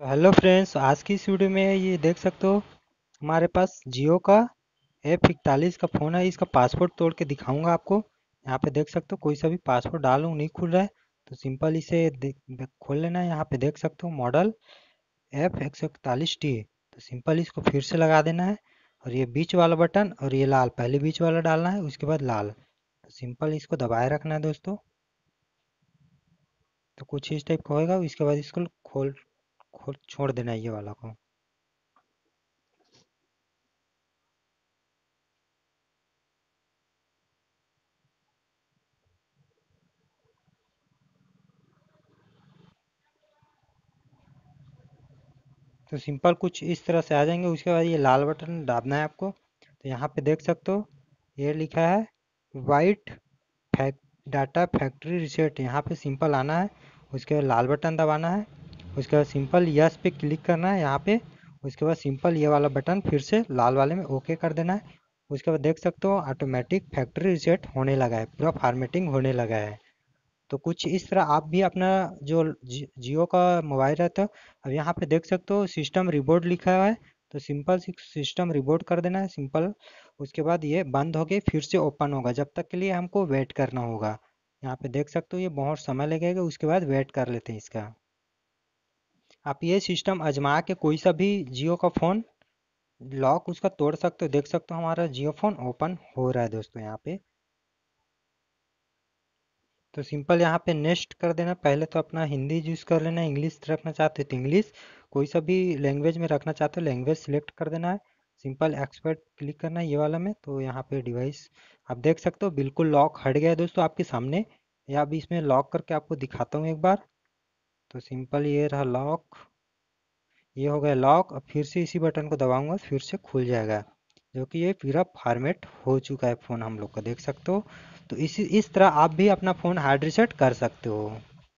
तो hello friends आज की इस वीडियो में ये देख सकते हो हमारे पास जियो का एफ इकतालीस का फ़ोन है इसका पासवर्ड तोड़ के दिखाऊंगा आपको यहाँ पे देख सकते हो कोई सा भी पासवर्ड डालू नहीं खुल रहा है तो सिंपल इसे खोल लेना है यहाँ पे देख सकते हो मॉडल एफ एक सौ इकतालीस टी तो सिंपल इसको फिर से लगा देना है और ये बीच वाला बटन और ये लाल पहले बीच वाला डालना है उसके बाद लाल तो सिंपल इसको दबाए रखना है दोस्तों तो कुछ इस टाइप का होगा इसके बाद इसको खोल खोल छोड़ देना ये वाला को तो सिंपल कुछ इस तरह से आ जाएंगे उसके बाद ये लाल बटन दाबना है आपको तो यहाँ पे देख सकते हो ये लिखा है white fact data factory reset यहाँ पे सिंपल आना है उसके बाद लाल बटन दबाना है उसके बाद सिंपल यस पे क्लिक करना है यहाँ पे उसके बाद सिंपल ये वाला बटन फिर से लाल वाले में ओके कर देना है उसके बाद देख सकते हो ऑटोमेटिक फैक्ट्री रिसेट होने लगा है पूरा फार्मेटिंग होने लगा है तो कुछ इस तरह आप भी अपना जो जियो का मोबाइल रहता है अब यहाँ पे देख सकते हो सिस्टम रिबोट लिखा हुआ है तो सिंपल सिस्टम रिबोट कर देना है सिंपल उसके बाद ये बंद हो गए फिर से ओपन होगा जब तक के लिए हमको वेट करना होगा यहाँ पे देख सकते हो ये बहुत समय लगेगा उसके बाद वेट कर लेते हैं इसका आप ये सिस्टम आजमा के कोई सा भी जियो का फ़ोन लॉक उसका तोड़ सकते हो देख सकते हो हमारा जियो फ़ोन ओपन हो रहा है दोस्तों यहाँ पे तो सिंपल यहाँ पे नेक्स्ट कर देना पहले तो अपना हिंदी यूज़ कर लेना इंग्लिश रखना चाहते हो तो इंग्लिश कोई सा भी लैंग्वेज में रखना चाहते हो लैंग्वेज सिलेक्ट कर देना है सिंपल एक्सपर्ट क्लिक करना है ये वाला में तो यहाँ पे डिवाइस आप देख सकते हो बिल्कुल लॉक हट गया है दोस्तों आपके सामने या अभी इसमें लॉक करके आपको दिखाता हूँ एक बार तो सिंपल ये रहा लॉक ये हो गया लॉक अब फिर से इसी बटन को दबाऊंगा फिर से खुल जाएगा जो कि ये पूरा फॉर्मेट हो चुका है फ़ोन हम लोग का देख सकते हो तो इसी इस तरह आप भी अपना फ़ोन हार्ड रिसेट कर सकते हो